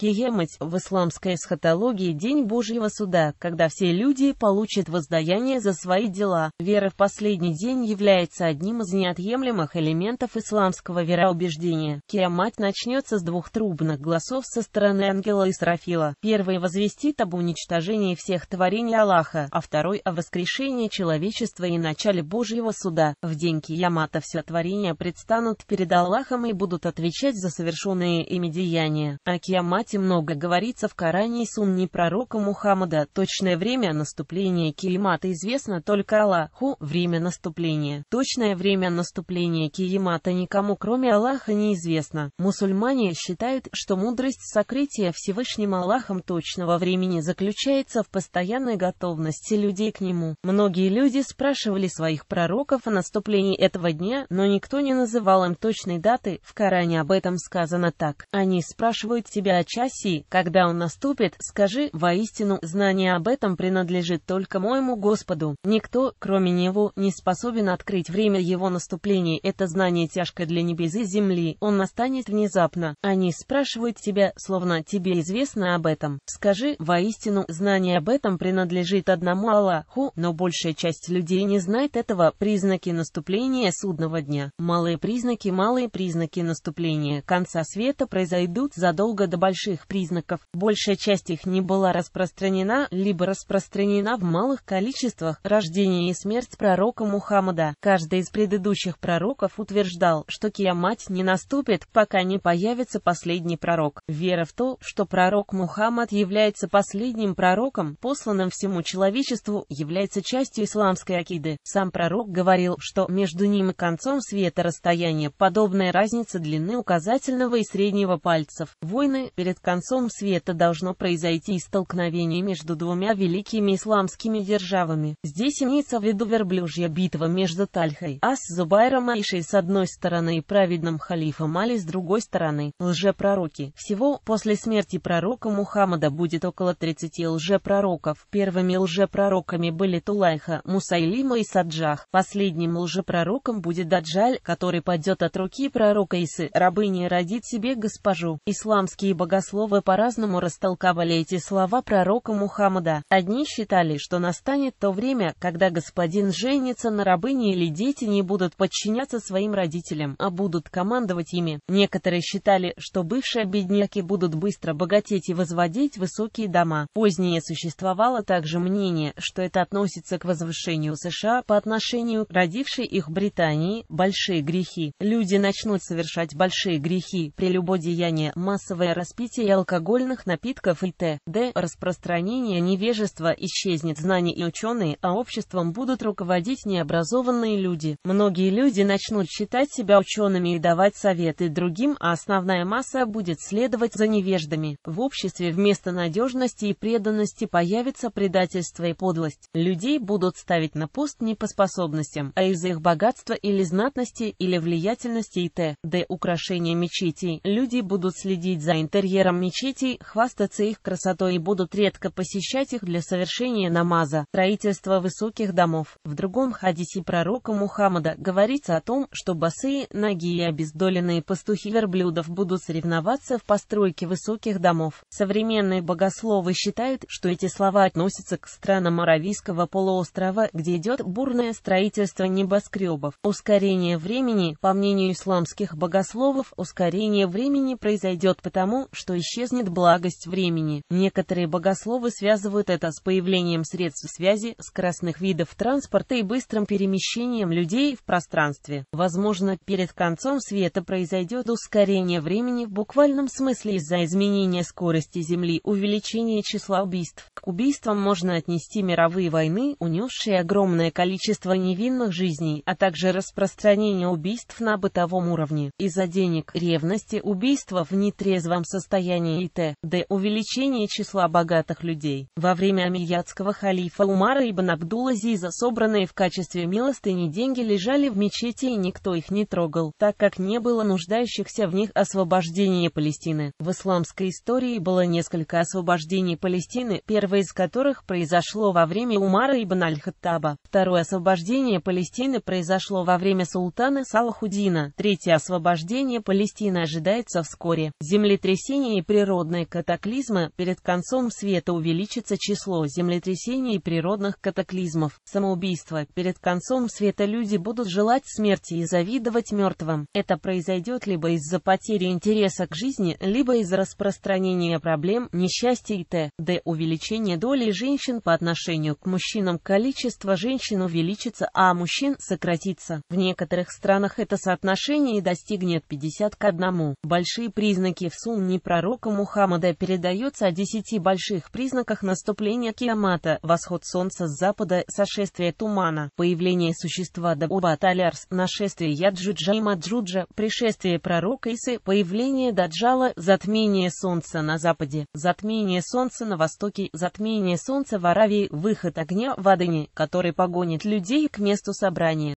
Киемать в исламской эсхатологии день Божьего суда, когда все люди получат воздаяние за свои дела. Вера в последний день является одним из неотъемлемых элементов исламского вероубеждения. Киемать начнется с двух трубных голосов со стороны ангела Исрафила. Первый возвестит об уничтожении всех творений Аллаха, а второй о воскрешении человечества и начале Божьего суда. В день киемата все творения предстанут перед Аллахом и будут отвечать за совершенные ими деяния. А киемать кстати, много говорится в Коране и Сунне пророка Мухаммада. Точное время наступления Киемата известно только Аллаху. Время наступления. Точное время наступления Киемата никому кроме Аллаха неизвестно. Мусульмане считают, что мудрость сокрытия Всевышним Аллахом точного времени заключается в постоянной готовности людей к нему. Многие люди спрашивали своих пророков о наступлении этого дня, но никто не называл им точной даты. В Коране об этом сказано так. Они спрашивают тебя о часе часе, когда он наступит, скажи, воистину, знание об этом принадлежит только моему Господу. Никто, кроме него, не способен открыть время его наступления. Это знание тяжко для небес и земли, он настанет внезапно. Они спрашивают тебя, словно тебе известно об этом. Скажи, воистину, знание об этом принадлежит одному Аллаху, но большая часть людей не знает этого. Признаки наступления судного дня. Малые признаки, малые признаки наступления конца света произойдут задолго до больших больших признаков, большая часть их не была распространена, либо распространена в малых количествах, рождение и смерть пророка Мухаммада. Каждый из предыдущих пророков утверждал, что киямать не наступит, пока не появится последний пророк. Вера в то, что пророк Мухаммад является последним пророком, посланным всему человечеству, является частью исламской акиды. Сам пророк говорил, что между ним и концом света расстояние подобная разница длины указательного и среднего пальцев. Войны, перед перед концом света должно произойти столкновение между двумя великими исламскими державами. Здесь имеется в виду верблюжья битва между Тальхой, Ас-Зубайром Аишей с одной стороны и праведным халифом Али с другой стороны. Лжепророки. Всего после смерти пророка Мухаммада будет около 30 лжепророков. Первыми лжепророками были Тулайха, Мусайлима и Саджах. Последним лжепророком будет Даджаль, который падет от руки пророка Исы, рабыни родит себе госпожу. Исламские богословы богословы по-разному растолковали эти слова пророка Мухаммада. Одни считали, что настанет то время, когда господин женится на рабыне или дети не будут подчиняться своим родителям, а будут командовать ими. Некоторые считали, что бывшие бедняки будут быстро богатеть и возводить высокие дома. Позднее существовало также мнение, что это относится к возвышению США по отношению к родившей их Британии большие грехи. Люди начнут совершать большие грехи, при прелюбодеяние, массовое распитие, развитии алкогольных напитков и т.д. Распространение невежества исчезнет знаний и ученые, а обществом будут руководить необразованные люди. Многие люди начнут считать себя учеными и давать советы другим, а основная масса будет следовать за невеждами. В обществе вместо надежности и преданности появится предательство и подлость. Людей будут ставить на пост не по способностям, а из-за их богатства или знатности, или влиятельности и т.д. украшения мечетей. Люди будут следить за интерьером верам мечетей, хвастаться их красотой и будут редко посещать их для совершения намаза, строительства высоких домов. В другом хадисе пророка Мухаммада говорится о том, что босые, ноги и обездоленные пастухи верблюдов будут соревноваться в постройке высоких домов. Современные богословы считают, что эти слова относятся к странам Аравийского полуострова, где идет бурное строительство небоскребов. Ускорение времени, по мнению исламских богословов, ускорение времени произойдет потому, что что исчезнет благость времени. Некоторые богословы связывают это с появлением средств связи, скоростных видов транспорта и быстрым перемещением людей в пространстве. Возможно, перед концом света произойдет ускорение времени в буквальном смысле из-за изменения скорости Земли, увеличения числа убийств. К убийствам можно отнести мировые войны, унесшие огромное количество невинных жизней, а также распространение убийств на бытовом уровне. Из-за денег, ревности, убийства в нетрезвом состоянии состояние и т.д. увеличение числа богатых людей. Во время амиядского халифа Умара ибн Абдул-Азиза собранные в качестве милостыни деньги лежали в мечети и никто их не трогал, так как не было нуждающихся в них освобождения Палестины. В исламской истории было несколько освобождений Палестины, первое из которых произошло во время Умара ибн Аль-Хаттаба, второе освобождение Палестины произошло во время султана Салахудина, третье освобождение Палестины ожидается вскоре. Землетрясение землетрясения и природные катаклизмы, перед концом света увеличится число землетрясений и природных катаклизмов, самоубийства, перед концом света люди будут желать смерти и завидовать мертвым. Это произойдет либо из-за потери интереса к жизни, либо из-за распространения проблем, несчастья и т.д. Увеличение доли женщин по отношению к мужчинам количество женщин увеличится, а мужчин сократится. В некоторых странах это соотношение достигнет 50 к 1. Большие признаки в сумме не проживают пророка Мухаммада передается о десяти больших признаках наступления Киамата, восход солнца с запада, сошествие тумана, появление существа Дабуба Талярс, нашествие Яджуджа и Маджуджа, пришествие пророка Исы, появление Даджала, затмение солнца на западе, затмение солнца на востоке, затмение солнца в Аравии, выход огня в Адане, который погонит людей к месту собрания.